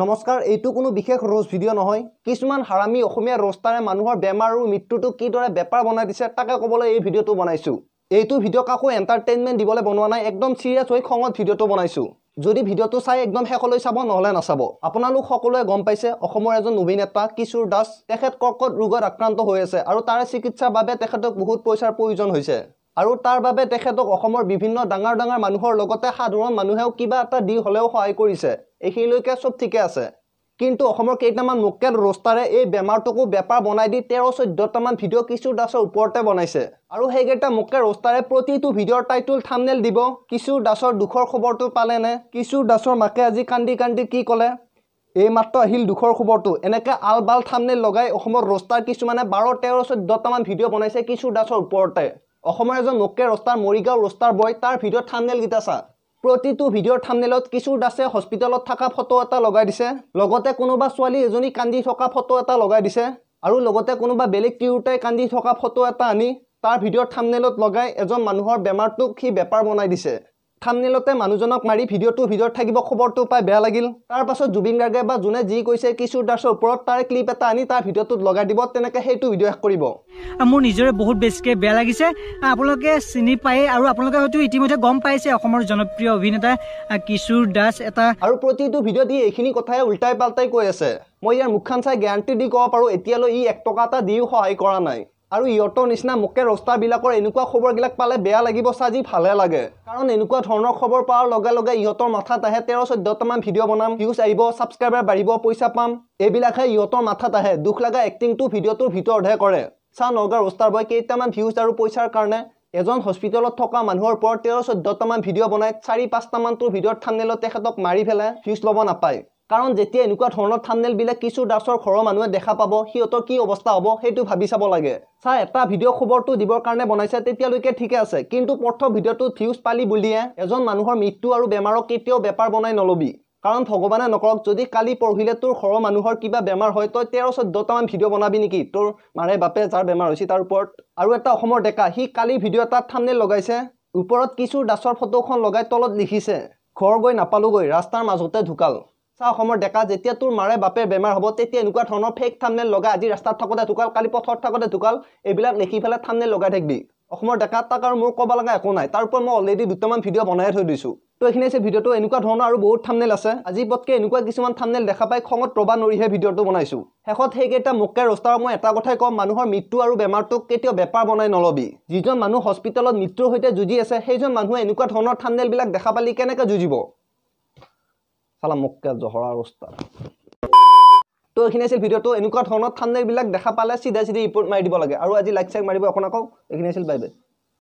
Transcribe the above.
নমস্কাৰ এইটো কোনো বিশেষ ৰোজ ভিডিঅ' নহয় কিছুমান হাৰামী অসমীয়া ৰস্তাৰে মানুহৰ বেমাৰ আৰু মৃত্যুটো কিদৰে বেপাৰ বনাই দিছে তাকে ক'বলৈ এই ভিডিঅ'টো বনাইছোঁ এইটো ভিডিঅ' কাকো এণ্টাৰটেইনমেণ্ট দিবলৈ বনোৱা নাই একদম চিৰিয়াছ হৈ খঙত ভিডিঅ'টো বনাইছোঁ যদি ভিডিঅ'টো চাই একদম শেষলৈ চাব নহ'লে নাচাব আপোনালোক সকলোৱে গম পাইছে অসমৰ এজন অভিনেতা কিশোৰ দাস তেখেত কৰ্কট ৰোগত আক্ৰান্ত হৈ আছে আৰু তাৰে চিকিৎসাৰ বাবে তেখেতক বহুত পইচাৰ প্ৰয়োজন হৈছে আৰু তাৰ বাবে তেখেতক অসমৰ বিভিন্ন ডাঙৰ ডাঙৰ মানুহৰ লগতে সাধাৰণ মানুহেও কিবা এটা দি হ'লেও সহায় কৰিছে এইখিনিলৈকে চব ঠিকে আছে কিন্তু অসমৰ কেইটামান মোকেল ৰোষ্টাৰে এই বেমাৰটোকো বেপাৰ বনাই দি তেৰ চৈধ্যটামান ভিডিঅ' কিশোৰ দাসৰ ওপৰতে বনাইছে আৰু সেইকেইটা মোকেল ৰোষ্টাৰে প্ৰতিটো ভিডিঅ'ৰ টাইটল থামনেল দিব কিশোৰ দাসৰ দুখৰ খবৰটো পালেনে কিশোৰ দাসৰ মাকে আজি কান্দি কান্দি কি ক'লে এই মাত্ৰ আহিল দুখৰ খবৰটো এনেকৈ আল বাল থামনেল লগাই অসমৰ ৰোষ্টাৰ কিছুমানে বাৰ তেৰ চৈধ্যটামান ভিডিঅ' বনাইছে কিশোৰ দাসৰ ওপৰতে অসমৰ এজন লোকে ৰস্তাৰ মৰিগাঁও ৰস্তাৰ বয় তাৰ ভিডিঅ' থামনেলকেইটা চা প্ৰতিটো ভিডিঅ'ৰ থামনেলত কিশোৰ দাসে হস্পিটেলত থকা ফটো এটা লগাই দিছে লগতে কোনোবা ছোৱালী এজনী কান্দি থকা ফটো এটা লগাই দিছে আৰু লগতে কোনোবা বেলেগ তিৰোতাই কান্দি থকা ফটো এটা আনি তাৰ ভিডিঅ'ৰ থামনেলত লগাই এজন মানুহৰ বেমাৰটোক সি বেপাৰ বনাই দিছে থামনিলতে মানুহজনক মাৰি ভিডিঅ'টোৰ ভিতৰত থাকিব খবৰটো পাই বেয়া লাগিল তাৰপাছত জুবিন গাৰ্গে বা যোনে যি কৈছে কিশোৰ দাসৰ ওপৰত তাৰ ক্লিপ এটা আনি তাৰ ভিডিঅ'টোত লগাই দিব তেনেকৈ সেইটো ভিডিঅ' শেষ কৰিব মোৰ নিজৰে বহুত বেছিকৈ বেয়া লাগিছে আপোনালোকে চিনি পায়ে আৰু আপোনালোকে হয়তো ইতিমধ্যে গম পাইছে অসমৰ জনপ্ৰিয় অভিনেতা কিশোৰ দাস এটা আৰু প্ৰতিটো ভিডিঅ' দি এইখিনি কথাই উল্টাই পাল্টাই কৈ আছে মই ইয়াৰ মুখখন চাই গেৰাণ্টি দি কওঁ পাৰোঁ এতিয়ালৈ ই এক টকা এটা দিও সহায় কৰা নাই আৰু ইহঁতৰ নিচিনা মোকে ৰস্তাবিলাকৰ এনেকুৱা খবৰবিলাক পালে বেয়া লাগিব চাজি ভালে লাগে কাৰণ এনেকুৱা ধৰণৰ খবৰ পোৱাৰ লগে লগে ইহঁতৰ মাথাত আহে তেৰ চৈধ্যটামান ভিডিঅ' বনাম ভিউজ আহিব ছাবস্ক্ৰাইবাৰ বাঢ়িব পইচা পাম এইবিলাকহে ইহঁতৰ মাথাত আহে দুখ লগা এক্টিংটো ভিডিঅ'টোৰ ভিতৰতহে কৰে চা নগাঁও ৰস্তাৰ বয় কেইটামান ভিউজ আৰু পইচাৰ কাৰণে এজন হস্পিটেলত থকা মানুহৰ ওপৰত তেৰ চৈধ্যটামান ভিডিঅ' বনাই চাৰি পাঁচটামানটোৰ ভিডিঅ'ত থামনেলত তেখেতক মাৰি পেলাই ভিউজ ল'ব নাপায় কাৰণ যেতিয়া এনেকুৱা ধৰণৰ থাণ্ডেলবিলাক কিছু ডাছৰ ঘৰৰ মানুহে দেখা পাব সিহঁতৰ কি অৱস্থা হ'ব সেইটো ভাবি চাব লাগে ছাৰ এটা ভিডিঅ' খবৰটো দিবৰ কাৰণে বনাইছে তেতিয়ালৈকে ঠিকে আছে কিন্তু প্ৰথম ভিডিঅ'টো ফিউজ পালি বুলিয়ে এজন মানুহৰ মৃত্যু আৰু বেমাৰক কেতিয়াও বেপাৰ বনাই নল'বি কাৰণ ভগৱানে নকৰক যদি কালি পঢ়িলে তোৰ ঘৰৰ মানুহৰ কিবা বেমাৰ হয় তই তেৰ চৈধ্যটামান ভিডিঅ' বনাবি নেকি তোৰ মাৰে বাপে যাৰ বেমাৰ হৈছে তাৰ ওপৰত আৰু এটা অসমৰ ডেকা সি কালি ভিডিঅ' এটা থাণ্ডেল লগাইছে ওপৰত কিছু ডাছৰ ফটোখন লগাই তলত লিখিছে ঘৰ গৈ নাপালোঁগৈ ৰাস্তাৰ মাজতে ঢুকাল চা অসমৰ ডেকা যেতিয়া তোৰ মাৰে বাপেৰ বেমাৰ হ'ব তেতিয়া এনেকুৱা ধৰণৰ ফেক থামনেল লগাই আজি ৰাস্তাত থাকোঁতে ঢুকাল কালি পথত থাকোঁতে ঢুকাল এইবিলাক লিখি পেলাই থামনেল লগাই থাকিবি অসমৰ ডেকা তাক আৰু মোৰ ক'ব লগা একো নাই তাৰ ওপৰত মই অলৰেডি দুটামান ভিডিঅ' বনাই থৈ দিছোঁ তো এইখিনি আছে ভিডিঅ'টো এনেকুৱা ধৰণৰ আৰু বহুত থামনেল আছে আজি পতকৈ এনেকুৱা কিছুমান থামনেল দেখা পাই খঙত ৰবা নৰিহে ভিডিঅ'টো বনাইছোঁ শেষত সেইকেইটা মোকে ৰস্তাৰ মই এটা কথাই ক'ম মানুহৰ মৃত্যু আৰু বেমাৰটোক কেতিয়াও বেপাৰ বনাই নল'বি যিজন মানুহ হস্পিটেলত মৃত্যুৰ সৈতে যুঁজি আছে সেইজন মানুহে এনেকুৱা ধৰণৰ থামনেলবিলাক দেখা পালি কেনেকৈ যুঁজিব পালা মোককে জহৰা অৱস্থা তো এইখিনি আছিল ভিডিঅ'টো এনেকুৱা ধৰণৰ থাণ্ডাৰবিলাক দেখা পালে চিধা চিধি ৰিপৰ্ট মাৰি দিব লাগে আৰু আজি লাইক চাইক মাৰিব আপোনাকো এইখিনি আছিল বাইবে